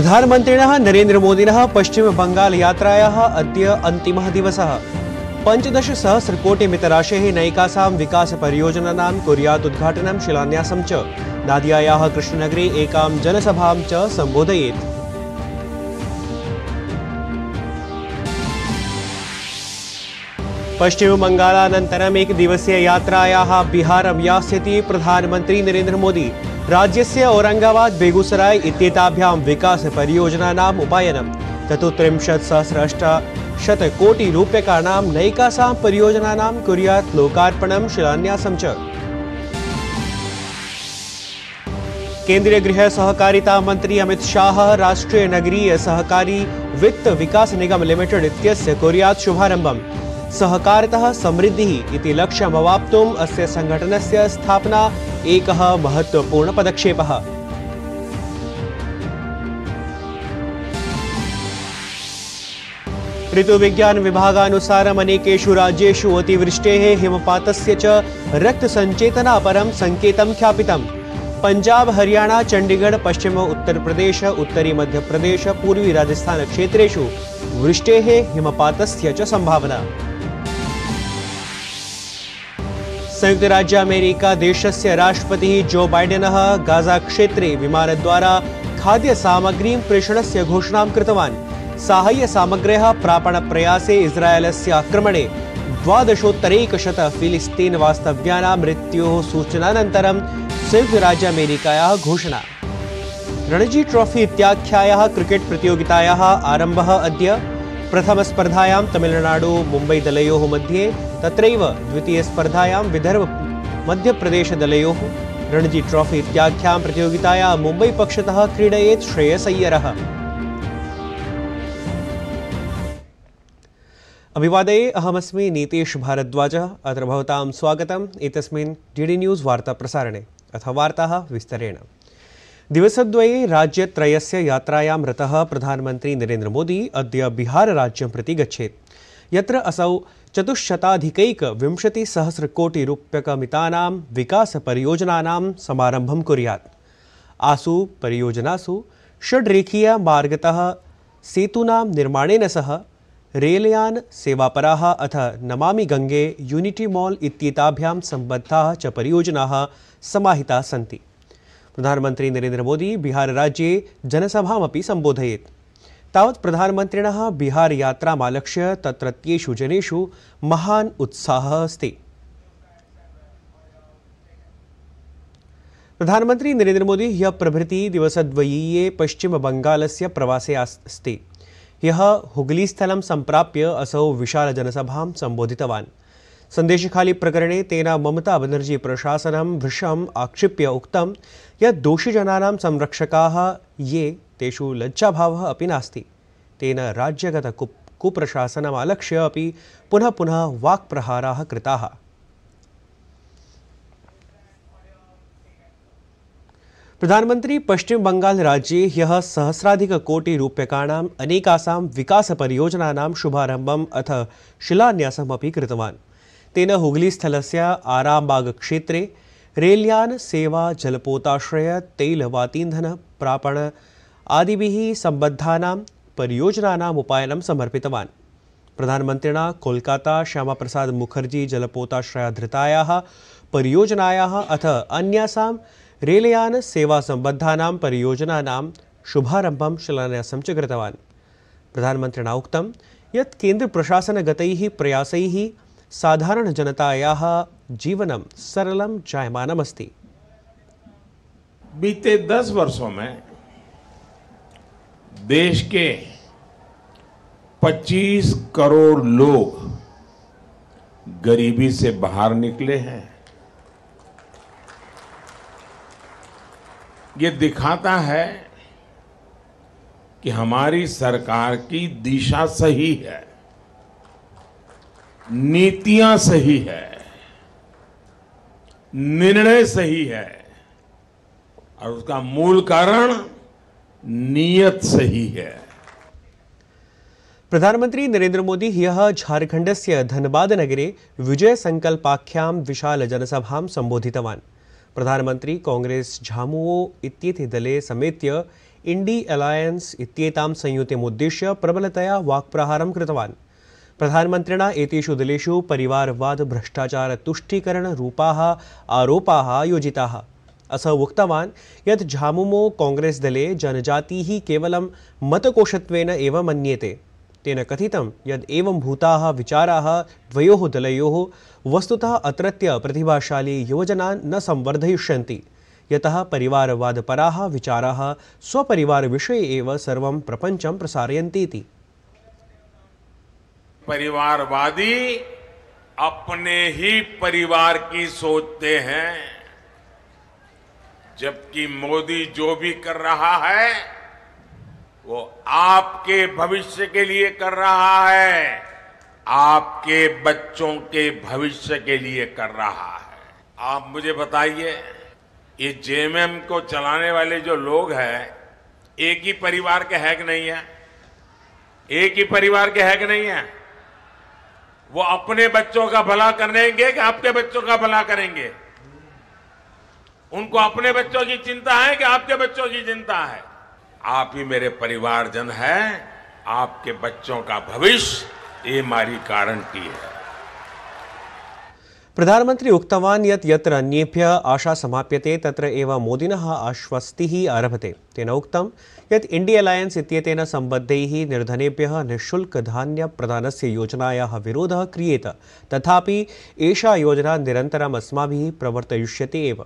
प्रधानमन्त्रिणः नरेन्द्रमोदिनः पश्चिमबङ्गालयात्रायाः अद्य अन्तिमः दिवसः पञ्चदशसहस्रकोटिमितराशेः नैकासां विकासपरियोजनानां विकास परियोजना शिलान्यासं शिलान्यास नादिया कृष्णनगरे एकां पश्चिम च एक दिवसीय यात्राया बिहार या प्रधानमंत्री प्रधानमन्त्री मोदी राज्यस्य औरङ्गाबाद् बेगुसराय इत्येताभ्यां विकासपरियोजनानाम् उपायनं चतुस्त्रिंशत्सहस्रष्टशतकोटिरूप्यकाणां नैकासां परियोजनानां कुर्यात् लोकार्पणं शिलान्यासं च केन्द्रीयगृहसहकारितामन्त्री अमित शाह नगरीय सहकारी वित्त विकास निगम लिमिटेड इत्यस्य कुर्यात् शुभारम्भम् सहकारितः समृद्धिः इति लक्ष्यमवाप्तुम् अस्य सङ्घटनस्य स्थापना एकः महत्त्वपूर्णपदक्षेपः ऋतुविज्ञानविभागानुसारम् अनेकेषु राज्येषु अतिवृष्टेः हिमपातस्य च रक्तसञ्चेतनापरं सङ्केतं ख्यापितम् पंजाब हरियाणा चंडीगढ़ पश्चिम उत्तर प्रदेश उत्तरी मध्य प्रदेश पूर्वी राजस्थान क्षेत्रु वृष्टे हिमपात संभावना देश से राष्ट्रपति जो बाइडेनः प्रेषण से घोषणा साहाय्य घोषणां कृतवान् प्रयासे प्रापणप्रयासे से आक्रमणे द्वादशोत्तरेकशत फिलिस्तीन वास्तव्यानां संयुक्त राज्य संयुक्तराज्यामेरिकायाः घोषणा रणजी ट्रॉफी इख्या क्रिकेट प्रतिगिता आरंभ अद्य प्रथम स्पर्धायां तमिलनाडु मुंबई तमिलनाडुमुम्बैदलयोः मध्ये तत्रैव द्वितीय स्पर्धायां विदर्भ मध्य प्रदेश विदर्भमध्यप्रदेशदलयोः रणजी ट्रॉफी इत्याख्यां प्रतियोगितायां मुम्बैपक्षतः क्रीडयेत् अय्यर अभिवादये अहमस्मि नीतीश भारद्वाज अत्र भवतां स्वागतम् एतस्मिन् डीडी न्यूज़ वार्ता प्रसारणे अथ वार्ताः विस्तरेण दिवसद्वये राज्यत्रयस्य यात्रायां रतः प्रधानमन्त्री मोदी अद्य बिहार राज्यं प्रति गच्छेत् यत्र असौ चतुश्शताधिकैक विंशति सहस्र कोटि विकास परियोजनानां समारंभं कुर्यात् आसु परियोजनासु मार्गतः सेतूनां निर्माणेन सह रेलयान सेवापराः अथ नमामि गंगे यूनिटी मॉल इत्येताभ्यां सम्बद्धाः च परियोजनाः समाहिताः सन्ति प्रधानमंत्री प्रधानमन्त्री नरेन्द्रमोदी बिहारराज्ये जनसभामपि सम्बोधयेत् बिहार प्रधानमन्त्रिणः बिहारयात्रामालक्ष्य तत्रत्येषु महां उत्साह अस्त प्रधानमंत्री प्रधानमन्त्री मोदी ह्यः प्रभृति दिवसद्वयीये पश्चिमबङ्गालस्य प्रवासे अस्ति ह्यः हुगलीस्थल संप्राप्य असौ विशाल जनसभा संबोधित सन्देशखालिप्रकरणे तेन ममता बनर्जी प्रशासन भृशम् आक्षिप्य उक्त ये दोषीजना संरक्षका ये तेषु लज्जा भाव नास्ति तेन राज्यगतकुप् आलक्ष्य अभी पुनः पुनः प्रहारा कृता प्रधानमंत्री पश्चिम बंगाल कोटि ह्यः अनेकासाम विकास परियोजनानाम शुभारंभम अथ अपि कृतवान् तेन आरामबाग आराम्बागक्षेत्रे रेलयान सेवा जलपोताश्रय तैलवातींधन प्रापण आदि संबद्धा परियोजना उपायन समर्पित प्रधानमंत्री कोलकाता प्रसाद मुखर्जी जलपोताश्रयाधृतायाः परियोजनाया अथ अन्यासां रेलयान सेवा संबद्धा परियोजना शुभारंभ शिलान्यास प्रधानमंत्री उक्त उक्तं यत् प्रशासनगत प्रयास साधारण साधारणजनतायाः जीवन सरल जायमानमस्ति बीते दस वर्षों में देश के 25 करोड़ लोग गरीबी से बाहर निकले हैं ये दिखाता है कि हमारी सरकार की दिशा सही है नीतियां सही है निर्णय सही है और उसका मूल कारण नियत सही है प्रधानमंत्री नरेंद्र मोदी ह्य झारखंड से धनबाद नगरे विजय संकल्पाख्या विशाल जनसभा संबोधित प्रधानमंत्री कांग्रेस झामुओ इत्येते दले समेत्य इण्डी अलायन्स इत्येतां संयुतिमुद्दिश्य प्रबलतया वाक्प्रहारं कृतवान् प्रधानमन्त्रिणा एतेषु दलेषु परिवारवादभ्रष्टाचारतुष्टीकरणरूपाः आरोपाः योजिताः असौ उक्तवान् यत् झामुमो कांग्रेस दले जनजातिः केवलं मतकोशत्वेन एव मन्येते तेन कथितं यद् एवं भूताः विचाराः द्वयोः दलयोः वस्तुतः अत्रत्य प्रतिभाशाली न संवर्धयिष्यन्ति यतः परिवारवादपराः विचाराः स्वपरिवारविषये एव सर्वं प्रपञ्चं प्रसारयन्तीति परिवारवादी अपने ही परिवार की सोचते हैं जबकि मोदी जो भी कर रहा है वो आपके भविष्य के लिए कर रहा है आपके बच्चों के भविष्य के लिए कर रहा है आप मुझे बताइए ये जेएमएम को चलाने वाले जो लोग हैं एक ही परिवार के है कि नहीं है एक ही परिवार के है कि नहीं है वो अपने बच्चों का भला करेंगे कि आपके बच्चों का भला करेंगे उनको अपने बच्चों की चिंता है कि आपके बच्चों की चिंता है आप ही मेरे परिवारजन हैं आपके बच्चों का भविष्य ये हमारी गारंटी है प्रधानमंत्री उक्तवान् यत् यत्र अन्येभ्य आशा समाप्यते तत्र एव मोदिनः आश्वस्तिः आरभते तेन उक्तं यत् इण्डिया अलयन्स् इत्येतेन सम्बद्धैः निर्धनेभ्यः निःशुल्कधान्यप्रदानस्य योजनायाः विरोधः क्रियेत तथापि एषा योजना निरन्तरम् अस्माभिः प्रवर्तयिष्यते एव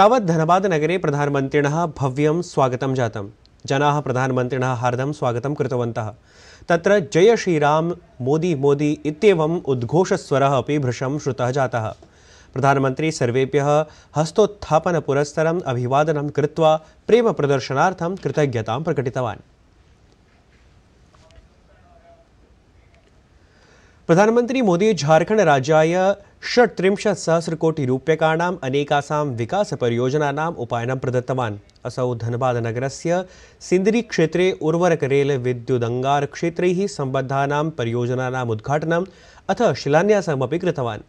तावत् धनबादनगरे प्रधानमन्त्रिणः भव्यं स्वागतं जातम् जना प्रधानमंत्रि हार्दं स्वागत करतव तत्र जय श्रीराम मोदी मोदी उद्घोषस्वर अभी अपि श्रुता जाता प्रधानमंत्री सर्वे सर्वेभ्यः पुरस्तर अभिवादन कृत्वा प्रदर्शनाथ कृतज्ञता प्रकटितवान् प्रधानमंत्री मोदी झारखण्डराज्याय षट्त्रिंशत्सहस्रकोटिरूप्यकाणाम् अनेकासां विकासपरियोजनानाम् उपायनं प्रदत्तवान् असौ धनबादनगरस्य सिन्दरीक्षेत्रे उर्वरकरेलविद्युदङ्गारक्षेत्रैः सम्बद्धानां परियोजनानाम् उद्घाटनम् अथ शिलान्यासमपि कृतवान्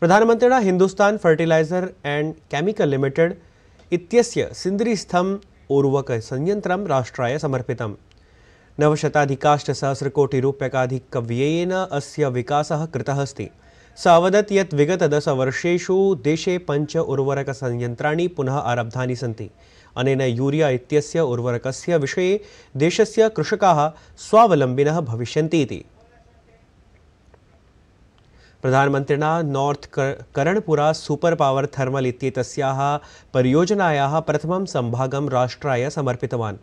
प्रधानमन्त्रिणा Hindustan fertilizer and chemical limited इत्यस्य सिन्दरीस्थम् उर्वकसंयन्त्रं राष्ट्राय समर्पितम् नवशताधिकाष्टसहस्रकोटिरूप्यकाधिक व्ययेन अस्य विकासः कृतः अस्ति स अवदत् यत् विगतदशवर्षेषु देशे पञ्च उर्वरकसंयन्त्राणि पुनः आरब्धानि सन्ति अनेन यूरिया इत्यस्य उर्वरकस्य विषये देशस्य कृषकाः स्वावलम्बिनः भविष्यन्ति इति प्रधानमन्त्रिणा north Karanpura super power thermal इत्येतस्याः परियोजनायाः प्रथमं सम्भागं राष्ट्राय समर्पितवान्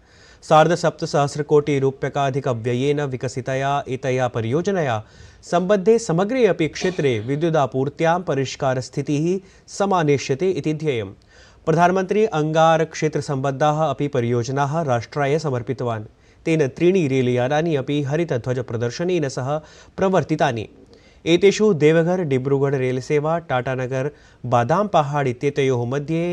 सार्धसप्तसहस्रकोटिरूप्यकाधिकव्ययेन विकसितया एतया परियोजनया सम्बद्धे समग्रे अपि क्षेत्रे विद्युदापूर्त्यां परिष्कारस्थितिः समानेष्यते इति ध्येयम् प्रधानमन्त्री अङ्गारक्षेत्रसम्बद्धाः अपि परियोजनाः राष्ट्राय समर्पितवान् तेन त्रीणि रेलयानानि अपि हरितध्वजप्रदर्शनेन सह प्रवर्तितानि एतेषु देवघर डिब्रुगढ़ रेलसेवा टाटानगर बादाम पहाड़ इत्येतयोः मध्ये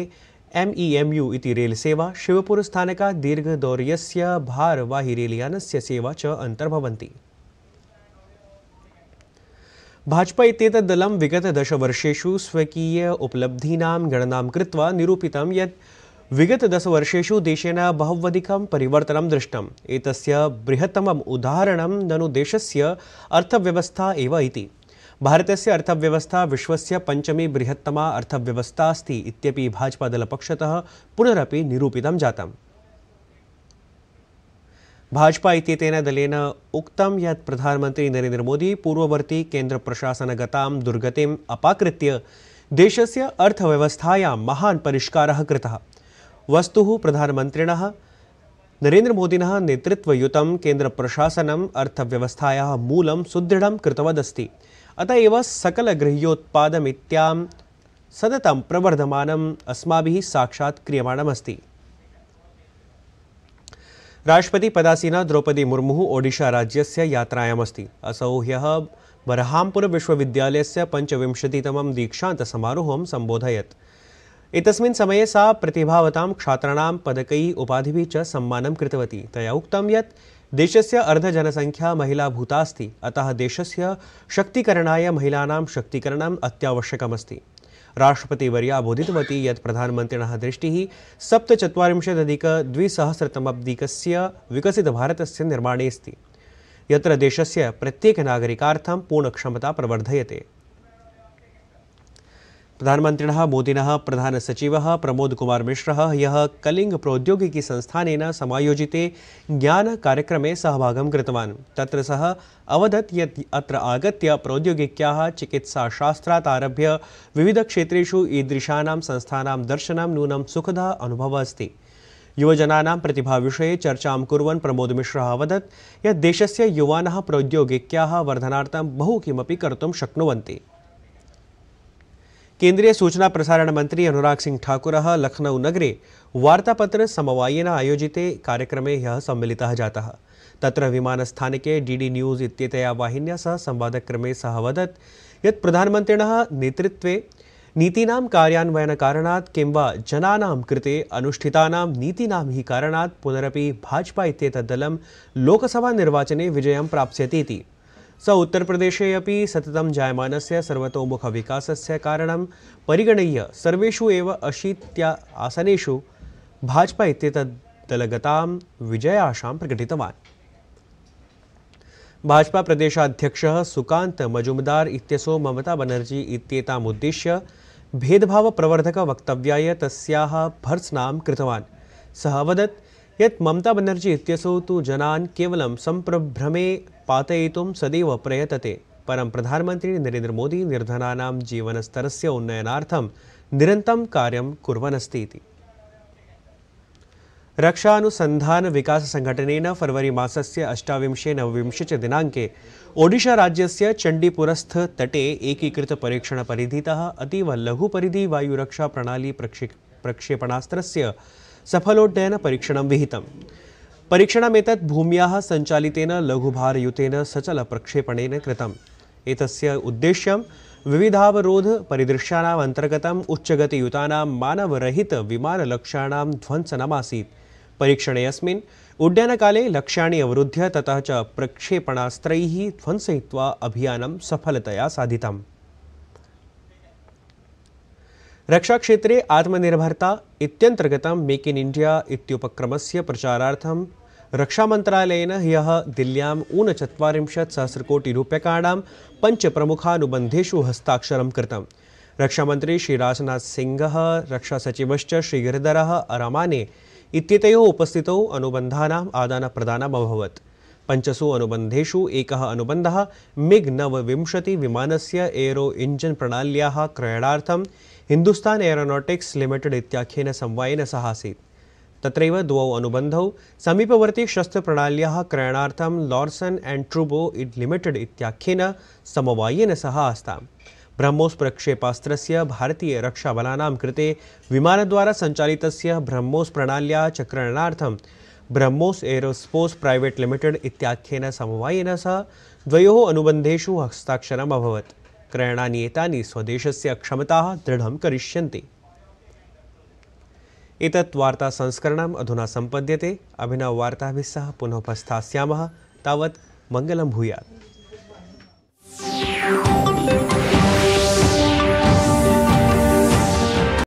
एम ई एम यू इति रेल्सेवा शिवपुरस्थानकात् दीर्घदौर्यस्य भारवाहि रेलयानस्य सेवा च अन्तर्भवन्ति भाजपा इत्येतद्दलं विगतदशवर्षेषु स्वकीय उपलब्धीनां गणनां कृत्वा निरूपितं यत् विगतदशवर्षेषु देशेन बहवधिकं परिवर्तनं दृष्टम् एतस्य बृहत्तमम् उदाहरणं ननु देशस्य अर्थव्यवस्था एव इति से अर्थव्यवस्था विश्व पंचमी बृहत्तमा अर्थव्यवस्था भाजपा इत्यपि भाजपादलपक्षतः पुनरपि निरूपित जातम् भाजपा इत्येतेन दलेन उक्तं यत् प्रधानमन्त्री मोदी पूर्ववर्ती केन्द्रप्रशासनगतां दुर्गतिम् अपाकृत्य देशस्य अर्थव्यवस्थायां महान् परिष्कारः कृतः वस्तुः प्रधानमन्त्रिणः नरेन्द्रमोदिनः नेतृत्वयुतं केन्द्रप्रशासनम् अर्थव्यवस्थायाः मूलं सुदृढं कृतवदस्ति अत एव सकलगृह्योत्पादमित्यां सततं प्रवर्धमानम् अस्माभिः साक्षात् क्रियमाणमस्ति राष्ट्रपति पदासीना द्रौपदी मुर्मु ओडिशा राज्यस्य यात्रायामस्ति असौ ह्यः बरहामपुर विश्वविद्यालयस्य पञ्चविंशतितमं दीक्षान्तसमारोहं सम्बोधयत् एतस्मिन् समये सा प्रतिभावतां छात्राणां पदकैः उपाधिभिः च सम्मानं कृतवती तया उक्तं यत् देश देशस्य महिला भूता अस्त अतः से शक्तीकरणाय महिला शक्तिकरण अत्यावश्यकमस्त राष्ट्रपतिवर्या बोधितवती दृष्टि प्रधानमन्त्रिणः विकसित भारत विकसितभारतस्य निर्माणे अस्ति यत्र देशस्य पूर्ण पूर्णक्षमता प्रवर्धयते कुमार मिश्र प्रधानसचिवः कलिंग प्रौद्योगिकी संस्थान समायोजिते ज्ञान कार्यक्रम कृतवान् त्र सह अवदत् यत् अत्र आगत्य प्रौद्योगिक्याः चिकित्साशास्त्रात् आरभ्य विविधक्षेत्रेषु दर्शन नून सुखद नूनं सुखदः अनुभवः अस्ति युवजनानां प्रतिभाविषये चर्चां कुर्वन् प्रमोदमिश्रः अवदत् यत् देशस्य युवानः बहु किमपि कर्म शक्नुवन्ति केन्द्रीय सूचना प्रसारण मंत्री अनुराग सिंह ठाकुर लखनऊ नगरे वार्तापत्र समवायन आयोजित कार्यक्रम ಹ್ಯ जाता जातः तत्र विमानस्थानके डीडी न्यूज इतया वाहिन्या सह संवादक्रमे सः अवदत् यत् प्रधानमन्त्रिणः नेतृत्वे नीतीनां कार्यान्वयनकारणात् किंवा जनानां कृते अनुष्ठितानां नीतीनां हि कारणात् पुनरपि भाजपा लोकसभा निर्वाचने विजय प्राप्स्यतीति स उत्तर उत्तरप्रदेशे अपि सततं जायमानस्य सर्वतोमुखविकासस्य कारणं परिगणय्य सर्वेषु एव अशीत्या आसनेषु भाजपा इत्येतद्दलगतां विजयाशां प्रकटितवान् भाजपा प्रदेशाध्यक्षः सुकांत मजुमदार इत्यसो ममता बनर्जी इत्येतामुद्दिश्य भेदभावप्रवर्धकवक्तव्याय तस्याः भर्त्सनां कृतवान् सः अवदत् यत् ममता बनर्जी इत्यसौ तु जनान् केवलं सम्प्रभ्रमे पातयितुं सदैव प्रयतते परं प्रधानमन्त्री नरेन्द्रमोदी निर्धनानां जीवनस्तरस्य उन्नयनार्थं निरन्तरं कार्यं कुर्वन्नस्ति इति रक्षानुसन्धानविकाससङ्घटनेन फरवरिमासस्य अष्टाविंशे नवविंशे दिनाङ्के एकीकृत परीक्षण एकीकृतपरीक्षणपरिधितः अतीव लघुपरिधि वायुरक्षा प्रणाली प्रक्षेपणास्त्रस्य सफलोड्डयन परीक्षणं विहितम् परीक्षणमेतत् भूम्याः सञ्चालितेन लघुभारयुतेन सचलप्रक्षेपणेन कृतम् एतस्य उद्देश्यं विविधावरोधपरिदृश्यानाम् अन्तर्गतम् उच्चगतियुतानां मानवरहितविमानलक्ष्याणां ध्वंसनमासीत् परीक्षणेऽस्मिन् उड्डयनकाले लक्ष्याणि अवरुध्य ततः च प्रक्षेपणास्त्रैः ध्वंसयित्वा अभियानं सफलतया साधितम् रक्षाक्षेत्रे आत्मनिर्भरता मेक इन इंडिया रक्षा इत्यन्तर्गतं मेक् इन् इण्डिया इत्युपक्रमस्य प्रचारार्थं रक्षामन्त्रालयेन ह्यः दिल्ल्याम् ऊनचत्वारिंशत् सहस्रकोटिरूप्यकाणां सिंह रक्षा सचिव श्री श्रीराजनाथसिंहः रक्षासचिवश्च उपस्थित अरामाने आदान प्रदान अभवत पंचसु अबंधेशु पञ्चसु अनुबन्धेषु एकः अनुबन्धः मिग् नवविंशतिविमानस्य एरो इंजन प्रणाल्याः क्रयणार्थम हिंदुस्तान एरोनॉटिक्स लिमिटेड इत्याख्येन समवायेन सह आसीत् तत्रैव द्वौ अनुबन्धौ शस्त्र शस्त्रप्रणाल्याः क्रयणार्थं लॉर्सन एंड ट्रूबो लिमिटेड लिमिटेड् इत्याख्येन समवायेन सह आस्ताम् ब्रह्मोस प्रक्षेपास्त्रस्य भारतीय रक्षाबलानां कृते विमानद्वारा सञ्चालितस्य ब्रह्मोस प्रणाल्या च क्रयणार्थं ब्रह्मोस एरोस्पोस प्राइवेट लिमिटेड इत्याख्येन समवायेन सह द्वयोः अनुबन्धेषु हस्ताक्षरम् अभवत् क्रयणानि स्वदेश क्षमता दृढ़ दृढं करिष्यन्ति एतत् संस्करण अधुना अभिनव अभिनववार्ताभिः सह पुनः उपस्थायाम तावत् मंगल भूया